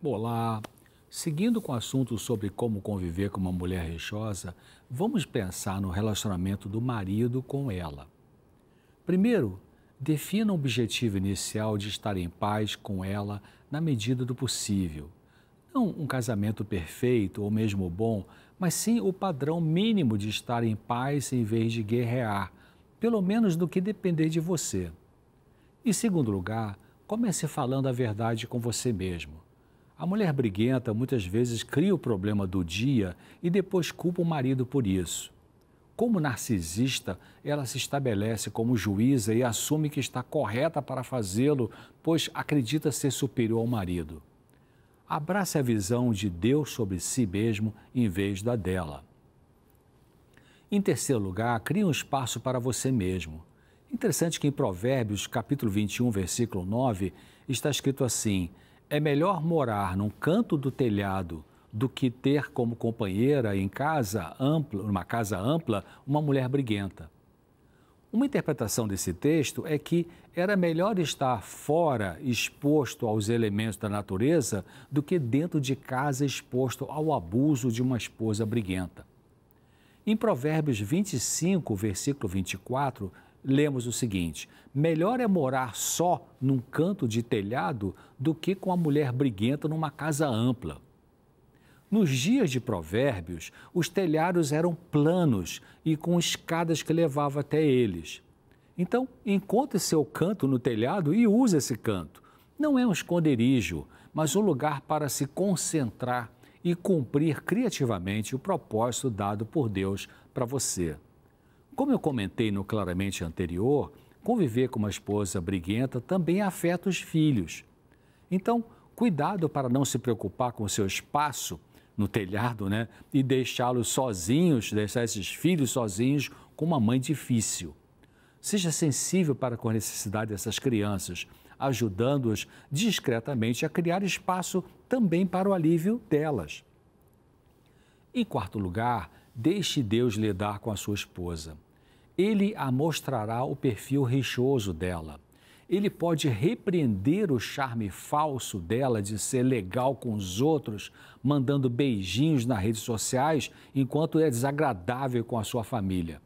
Olá! Seguindo com o assunto sobre como conviver com uma mulher rixosa, vamos pensar no relacionamento do marido com ela. Primeiro, defina o objetivo inicial de estar em paz com ela na medida do possível. Não um casamento perfeito ou mesmo bom, mas sim o padrão mínimo de estar em paz em vez de guerrear, pelo menos do que depender de você. Em segundo lugar, comece falando a verdade com você mesmo a mulher briguenta muitas vezes cria o problema do dia e depois culpa o marido por isso. Como narcisista, ela se estabelece como juíza e assume que está correta para fazê-lo, pois acredita ser superior ao marido. Abrace a visão de Deus sobre si mesmo em vez da dela. Em terceiro lugar, crie um espaço para você mesmo. Interessante que em Provérbios, capítulo 21, versículo 9, está escrito assim: é melhor morar num canto do telhado do que ter como companheira em casa ampla, numa casa ampla, uma mulher briguenta. Uma interpretação desse texto é que era melhor estar fora, exposto aos elementos da natureza, do que dentro de casa exposto ao abuso de uma esposa briguenta. Em Provérbios 25, versículo 24, lemos o seguinte: melhor é morar só num canto de telhado do que com a mulher briguenta numa casa ampla. Nos dias de Provérbios, os telhados eram planos e com escadas que levavam até eles. Então, encontre seu canto no telhado e use esse canto. Não é um esconderijo, mas um lugar para se concentrar e cumprir criativamente o propósito dado por Deus para você. Como eu comentei no claramente anterior, conviver com uma esposa briguenta também afeta os filhos. Então, cuidado para não se preocupar com o seu espaço no telhado, né? E deixá-los sozinhos, deixar esses filhos sozinhos com uma mãe difícil. Seja sensível para com a necessidade dessas crianças, ajudando-os discretamente a criar espaço também para o alívio delas. Em quarto lugar, deixe Deus lidar com a sua esposa. Ele a mostrará o perfil rixoso dela. Ele pode repreender o charme falso dela de ser legal com os outros, mandando beijinhos nas redes sociais, enquanto é desagradável com a sua família.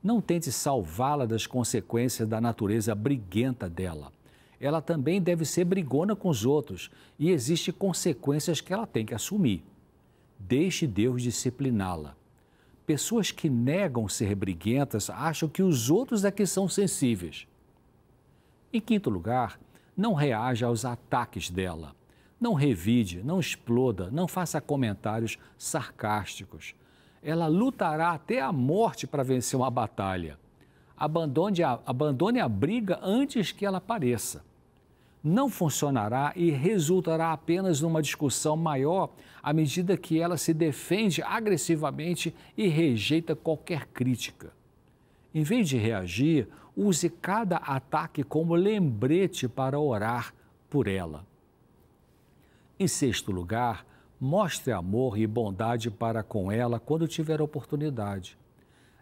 Não tente salvá-la das consequências da natureza briguenta dela. Ela também deve ser brigona com os outros e existem consequências que ela tem que assumir. Deixe Deus discipliná-la pessoas que negam ser briguentas acham que os outros é que são sensíveis. Em quinto lugar, não reaja aos ataques dela. Não revide, não exploda, não faça comentários sarcásticos. Ela lutará até a morte para vencer uma batalha. Abandone a, abandone a briga antes que ela apareça não funcionará e resultará apenas numa discussão maior à medida que ela se defende agressivamente e rejeita qualquer crítica. Em vez de reagir, use cada ataque como lembrete para orar por ela. Em sexto lugar, mostre amor e bondade para com ela quando tiver oportunidade.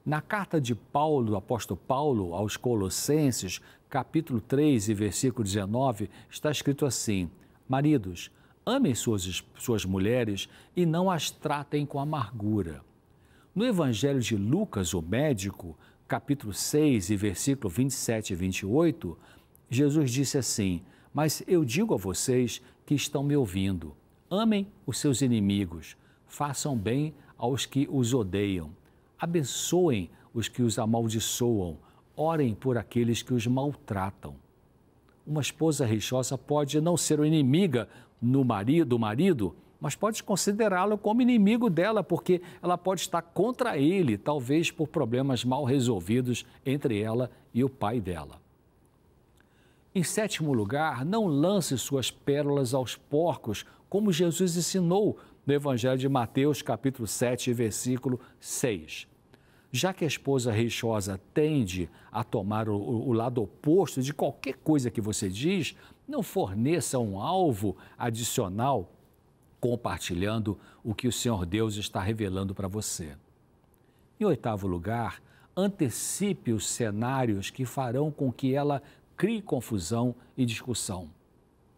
Na carta de Paulo, apóstolo Paulo aos Colossenses, capítulo 3 e versículo 19, está escrito assim: Maridos, amem suas, suas mulheres e não as tratem com amargura. No Evangelho de Lucas, o médico, capítulo 6 e versículo 27 e 28, Jesus disse assim: Mas eu digo a vocês que estão me ouvindo: amem os seus inimigos, façam bem aos que os odeiam, abençoem os que os amaldiçoam Orem por aqueles que os maltratam. Uma esposa rixosa pode não ser inimiga no marido, do marido, mas pode considerá-lo como inimigo dela, porque ela pode estar contra ele, talvez por problemas mal resolvidos entre ela e o pai dela. Em sétimo lugar, não lance suas pérolas aos porcos, como Jesus ensinou no Evangelho de Mateus, capítulo 7, versículo 6 já que a esposa reixosa tende a tomar o, o, lado oposto de qualquer coisa que você diz, não forneça um alvo adicional compartilhando o que o Senhor Deus está revelando para você. Em oitavo lugar, antecipe os cenários que farão com que ela crie confusão e discussão.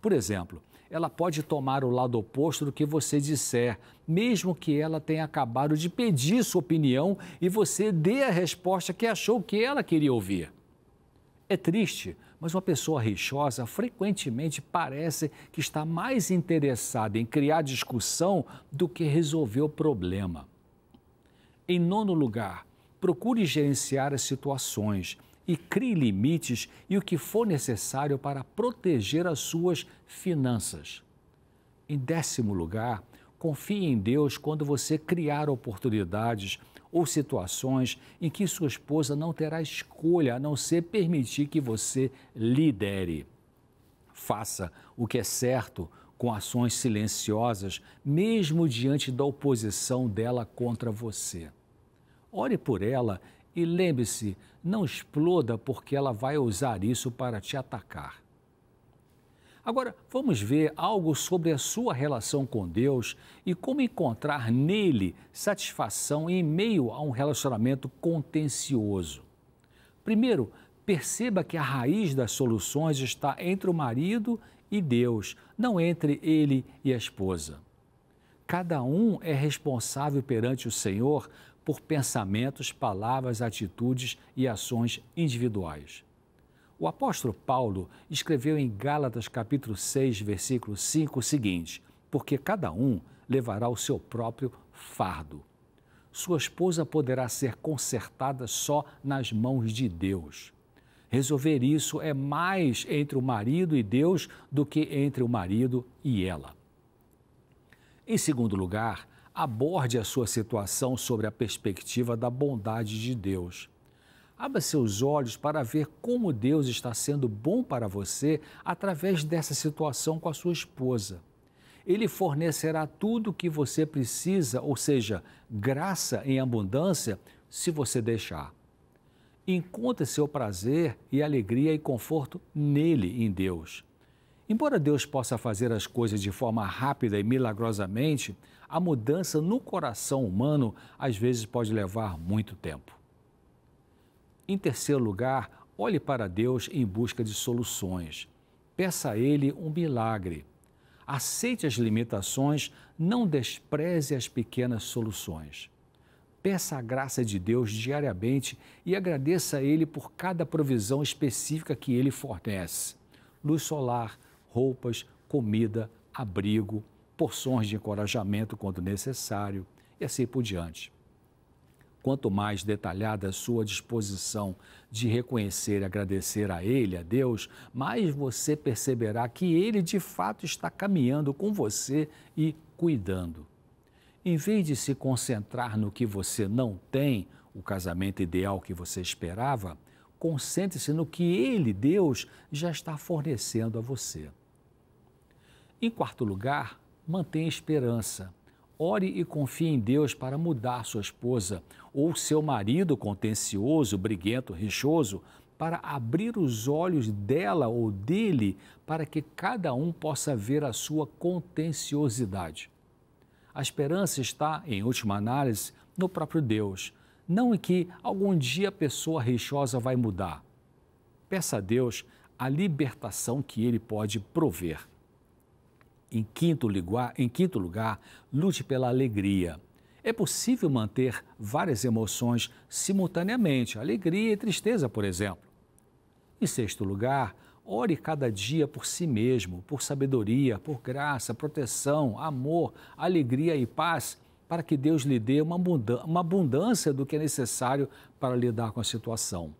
Por exemplo, ela pode tomar o lado oposto do que você disser, mesmo que ela tenha acabado de pedir sua opinião e você dê a resposta que achou que ela queria ouvir. É triste, mas uma pessoa rixosa frequentemente parece que está mais interessada em criar discussão do que resolver o problema. Em nono lugar, procure gerenciar as situações e crie limites e o que for necessário para proteger as suas finanças. Em décimo lugar, confie em Deus quando você criar oportunidades ou situações em que sua esposa não terá escolha a não ser permitir que você lidere. Faça o que é certo com ações silenciosas, mesmo diante da oposição dela contra você. Ore por ela e lembre-se, não exploda porque ela vai usar isso para te atacar. Agora, vamos ver algo sobre a sua relação com Deus e como encontrar nele satisfação em meio a um relacionamento contencioso. Primeiro, perceba que a raiz das soluções está entre o marido e Deus, não entre ele e a esposa. Cada um é responsável perante o Senhor por pensamentos, palavras, atitudes e ações individuais. O apóstolo Paulo escreveu em Gálatas capítulo 6, versículo 5 o seguinte: Porque cada um levará o seu próprio fardo. Sua esposa poderá ser consertada só nas mãos de Deus. Resolver isso é mais entre o marido e Deus do que entre o marido e ela. Em segundo lugar, Aborde a sua situação sobre a perspectiva da bondade de Deus. Abra seus olhos para ver como Deus está sendo bom para você através dessa situação com a sua esposa. Ele fornecerá tudo o que você precisa, ou seja, graça em abundância, se você deixar. Encontre seu prazer e alegria e conforto nele, em Deus. Embora Deus possa fazer as coisas de forma rápida e milagrosamente, a mudança no coração humano às vezes pode levar muito tempo. Em terceiro lugar, olhe para Deus em busca de soluções. Peça a Ele um milagre. Aceite as limitações, não despreze as pequenas soluções. Peça a graça de Deus diariamente e agradeça a Ele por cada provisão específica que Ele fornece. Luz solar, roupas, comida, abrigo, porções de encorajamento quando necessário e assim por diante. Quanto mais detalhada a sua disposição de reconhecer e agradecer a Ele, a Deus, mais você perceberá que Ele de fato está caminhando com você e cuidando. Em vez de se concentrar no que você não tem, o casamento ideal que você esperava, concentre-se no que Ele, Deus, já está fornecendo a você. Em quarto lugar, mantenha esperança. Ore e confie em Deus para mudar sua esposa ou seu marido contencioso, briguento, rixoso, para abrir os olhos dela ou dele para que cada um possa ver a sua contenciosidade. A esperança está, em última análise, no próprio Deus, não em que algum dia a pessoa rixosa vai mudar. Peça a Deus a libertação que ele pode prover. Em quinto, lugar, em quinto lugar, lute pela alegria. É possível manter várias emoções simultaneamente, alegria e tristeza, por exemplo. Em sexto lugar, ore cada dia por si mesmo, por sabedoria, por graça, proteção, amor, alegria e paz, para que Deus lhe dê uma abundância do que é necessário para lidar com a situação.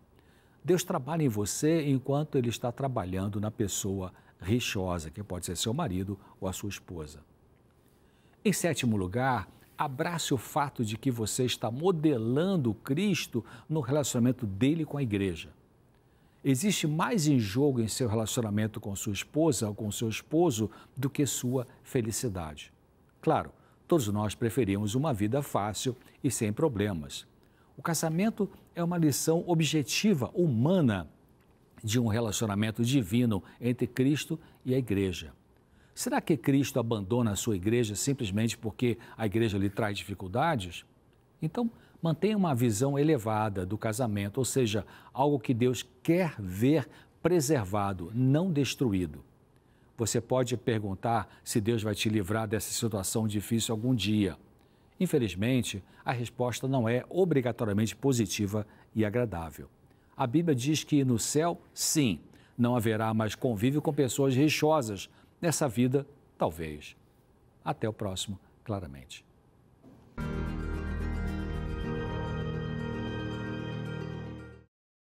Deus trabalha em você enquanto Ele está trabalhando na pessoa rixosa, que pode ser seu marido ou a sua esposa. Em sétimo lugar, abrace o fato de que você está modelando Cristo no relacionamento dele com a igreja. Existe mais em jogo em seu relacionamento com sua esposa ou com seu esposo do que sua felicidade. Claro, todos nós preferimos uma vida fácil e sem problemas. O casamento é uma lição objetiva, humana, de um relacionamento divino entre Cristo e a igreja. Será que Cristo abandona a sua igreja simplesmente porque a igreja lhe traz dificuldades? Então, mantenha uma visão elevada do casamento, ou seja, algo que Deus quer ver preservado, não destruído. Você pode perguntar se Deus vai te livrar dessa situação difícil algum dia. Infelizmente, a resposta não é obrigatoriamente positiva e agradável. A Bíblia diz que no céu, sim, não haverá mais convívio com pessoas rixosas. Nessa vida, talvez. Até o próximo, claramente.